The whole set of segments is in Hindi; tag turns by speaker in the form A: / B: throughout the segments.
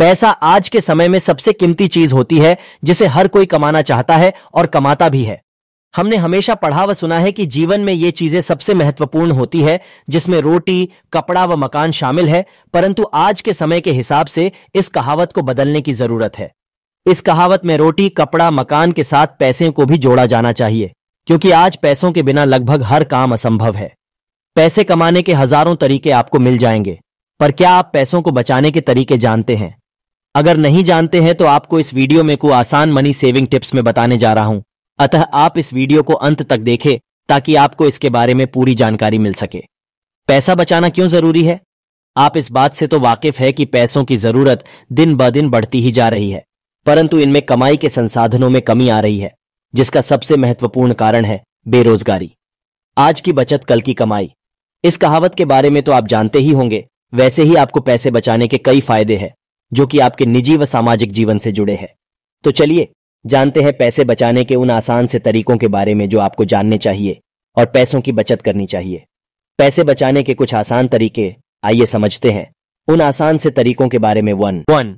A: पैसा आज के समय में सबसे कीमती चीज होती है जिसे हर कोई कमाना चाहता है और कमाता भी है हमने हमेशा पढ़ा व सुना है कि जीवन में ये चीजें सबसे महत्वपूर्ण होती है जिसमें रोटी कपड़ा व मकान शामिल है परंतु आज के समय के हिसाब से इस कहावत को बदलने की जरूरत है इस कहावत में रोटी कपड़ा मकान के साथ पैसे को भी जोड़ा जाना चाहिए क्योंकि आज पैसों के बिना लगभग हर काम असंभव है पैसे कमाने के हजारों तरीके आपको मिल जाएंगे पर क्या आप पैसों को बचाने के तरीके जानते हैं अगर नहीं जानते हैं तो आपको इस वीडियो में को आसान मनी सेविंग टिप्स में बताने जा रहा हूं अतः आप इस वीडियो को अंत तक देखें ताकि आपको इसके बारे में पूरी जानकारी मिल सके पैसा बचाना क्यों जरूरी है आप इस बात से तो वाकिफ है कि पैसों की जरूरत दिन ब दिन बढ़ती ही जा रही है परंतु इनमें कमाई के संसाधनों में कमी आ रही है जिसका सबसे महत्वपूर्ण कारण है बेरोजगारी आज की बचत कल की कमाई इस कहावत के बारे में तो आप जानते ही होंगे वैसे ही आपको पैसे बचाने के कई फायदे हैं जो कि आपके निजी व सामाजिक जीवन से जुड़े हैं तो चलिए जानते हैं पैसे बचाने के उन आसान से तरीकों के बारे में जो आपको जानने चाहिए और पैसों की बचत करनी चाहिए पैसे बचाने के कुछ आसान तरीके आइए समझते हैं उन आसान से तरीकों के बारे में वन वन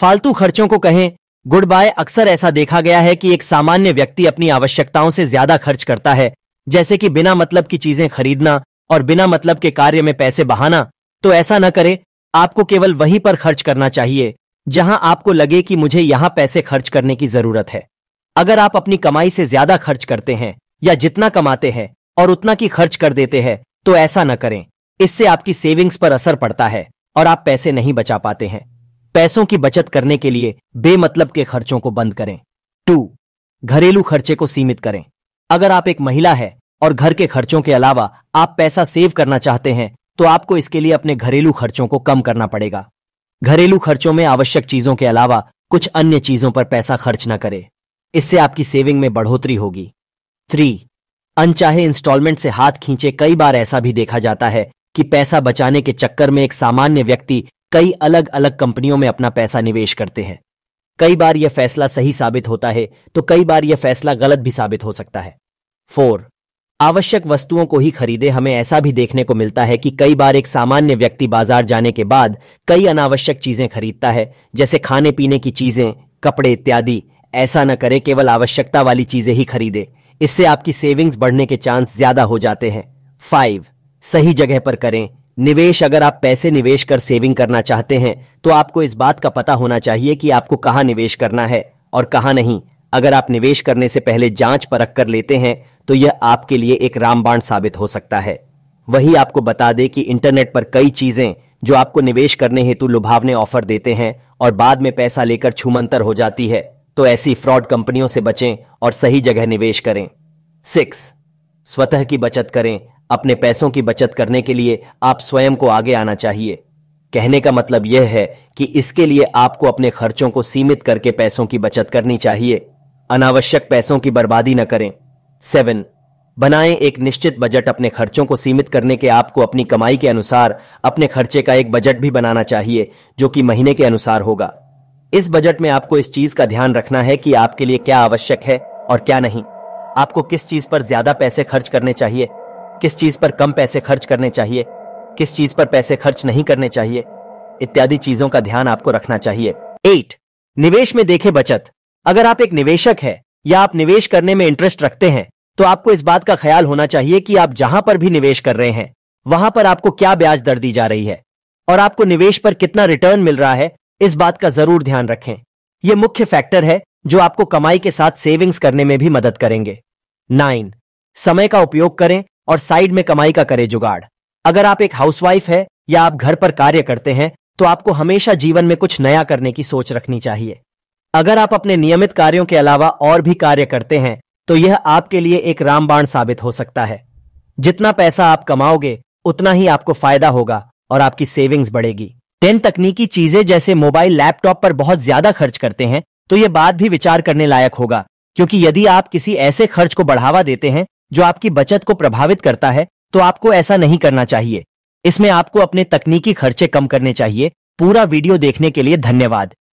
A: फालतू खर्चों को कहें गुड बाय अक्सर ऐसा देखा गया है कि एक सामान्य व्यक्ति अपनी आवश्यकताओं से ज्यादा खर्च करता है जैसे कि बिना मतलब की चीजें खरीदना और बिना मतलब के कार्य में पैसे बहाना तो ऐसा न करें आपको केवल वहीं पर खर्च करना चाहिए जहां आपको लगे कि मुझे यहां पैसे खर्च करने की जरूरत है अगर आप अपनी कमाई से ज्यादा खर्च करते हैं या जितना कमाते हैं और उतना की खर्च कर देते हैं तो ऐसा न करें इससे आपकी सेविंग्स पर असर पड़ता है और आप पैसे नहीं बचा पाते हैं पैसों की बचत करने के लिए बेमतलब के खर्चों को बंद करें टू घरेलू खर्चे को सीमित करें अगर आप एक महिला है और घर के खर्चों के अलावा आप पैसा सेव करना चाहते हैं तो आपको इसके लिए अपने घरेलू खर्चों को कम करना पड़ेगा घरेलू खर्चों में आवश्यक चीजों के अलावा कुछ अन्य चीजों पर पैसा खर्च न करें इससे आपकी सेविंग में बढ़ोतरी होगी थ्री अनचाहे इंस्टॉलमेंट से हाथ खींचे कई बार ऐसा भी देखा जाता है कि पैसा बचाने के चक्कर में एक सामान्य व्यक्ति कई अलग अलग कंपनियों में अपना पैसा निवेश करते हैं कई बार यह फैसला सही साबित होता है तो कई बार यह फैसला गलत भी साबित हो सकता है फोर आवश्यक वस्तुओं को ही खरीदे हमें ऐसा भी देखने को मिलता है कि कई बार एक सामान्य व्यक्ति बाजार जाने के बाद कई अनावश्यक चीजें खरीदता है जैसे खाने पीने की चीजें कपड़े इत्यादि ऐसा न करे केवल आवश्यकता वाली चीजें ही खरीदे इससे आपकी सेविंग्स बढ़ने के चांस ज्यादा हो जाते हैं फाइव सही जगह पर करें निवेश अगर आप पैसे निवेश कर सेविंग करना चाहते हैं तो आपको इस बात का पता होना चाहिए कि आपको कहाँ निवेश करना है और कहाँ नहीं अगर आप निवेश करने से पहले जांच परख कर लेते हैं तो यह आपके लिए एक रामबाण साबित हो सकता है वही आपको बता दे कि इंटरनेट पर कई चीजें जो आपको निवेश करने हेतु लुभावने ऑफर देते हैं और बाद में पैसा लेकर छुमंतर हो जाती है तो ऐसी फ्रॉड कंपनियों से बचें और सही जगह निवेश करें सिक्स स्वतः की बचत करें अपने पैसों की बचत करने के लिए आप स्वयं को आगे आना चाहिए कहने का मतलब यह है कि इसके लिए आपको अपने खर्चों को सीमित करके पैसों की बचत करनी चाहिए अनावश्यक पैसों की बर्बादी न करें सेवन बनाएं एक निश्चित बजट अपने खर्चों को सीमित करने के आपको अपनी कमाई के अनुसार अपने खर्चे का एक बजट भी बनाना चाहिए जो कि महीने के अनुसार होगा इस बजट में आपको इस चीज का ध्यान रखना है कि आपके लिए क्या आवश्यक है और क्या नहीं आपको किस चीज पर ज्यादा पैसे खर्च करने चाहिए किस चीज पर कम पैसे खर्च करने चाहिए किस चीज पर पैसे खर्च नहीं करने चाहिए इत्यादि चीजों का ध्यान आपको रखना चाहिए एट निवेश में देखे बचत अगर आप एक निवेशक है या आप निवेश करने में इंटरेस्ट रखते हैं तो आपको इस बात का ख्याल होना चाहिए कि आप जहां पर भी निवेश कर रहे हैं वहां पर आपको क्या ब्याज दर दी जा रही है और आपको निवेश पर कितना रिटर्न मिल रहा है इस बात का जरूर ध्यान रखें यह मुख्य फैक्टर है जो आपको कमाई के साथ सेविंग्स करने में भी मदद करेंगे नाइन समय का उपयोग करें और साइड में कमाई का करें जुगाड़ अगर आप एक हाउसवाइफ है या आप घर पर कार्य करते हैं तो आपको हमेशा जीवन में कुछ नया करने की सोच रखनी चाहिए अगर आप अपने नियमित कार्यों के अलावा और भी कार्य करते हैं तो यह आपके लिए एक रामबाण साबित हो सकता है जितना पैसा आप कमाओगे उतना ही आपको फायदा होगा और आपकी सेविंग्स बढ़ेगी टेन तकनीकी चीजें जैसे मोबाइल लैपटॉप पर बहुत ज्यादा खर्च करते हैं तो ये बात भी विचार करने लायक होगा क्योंकि यदि आप किसी ऐसे खर्च को बढ़ावा देते हैं जो आपकी बचत को प्रभावित करता है तो आपको ऐसा नहीं करना चाहिए इसमें आपको अपने तकनीकी खर्चे कम करने चाहिए पूरा वीडियो देखने के लिए धन्यवाद